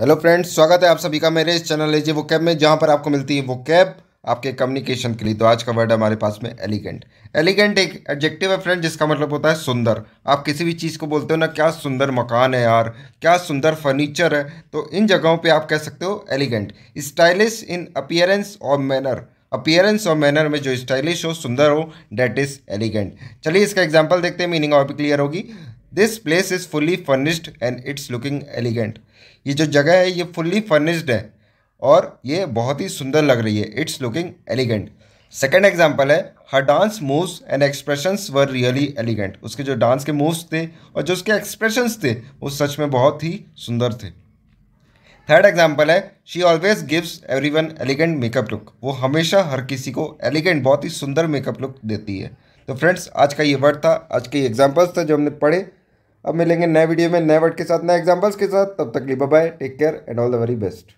hello friends स्वागत है आप सभी का मेरे इस चैनल एजे वो कैब में जहाँ पर आपको मिलती है वो कैब आपके कम्युनिकेशन के लिए तो आज का वर्ड हमारे पास में एलिगेंट एलिगेंट एक एडजेक्टिव है फ्रेंड जिसका मतलब होता है सुंदर आप किसी भी चीज़ को बोलते हो ना क्या सुंदर मकान है यार क्या सुंदर फर्नीचर है तो इन जगहों पर आप कह सकते हो एलिगेंट स्टाइलिश इन अपियरेंस और मैनर अपियरेंस और मैनर में जो स्टाइलिश हो सुंदर हो डेट इज़ एलिगेंट चलिए इसका एग्जाम्पल देखते हैं मीनिंग और भी क्लियर होगी this place is fully furnished and it's looking elegant ये जो जगह है ये फुल्ली फर्निश्ड है और ये बहुत ही सुंदर लग रही है it's looking elegant second example है हर dance moves and expressions were really elegant उसके जो डांस के मूव्स थे और जो उसके एक्सप्रेशन थे वो सच में बहुत ही सुंदर थे थर्ड एग्जाम्पल है she always gives everyone elegant makeup look वो हमेशा हर किसी को एलिगेंट बहुत ही सुंदर मेकअप लुक देती है तो फ्रेंड्स आज का ये वर्ड था आज के एग्जाम्पल्स थे जो हमने पढ़े अब मिलेंगे नए वीडियो में नए वर्ड के साथ नए एग्जाम्पल्स के साथ तब तक लिए bye take care and all the very best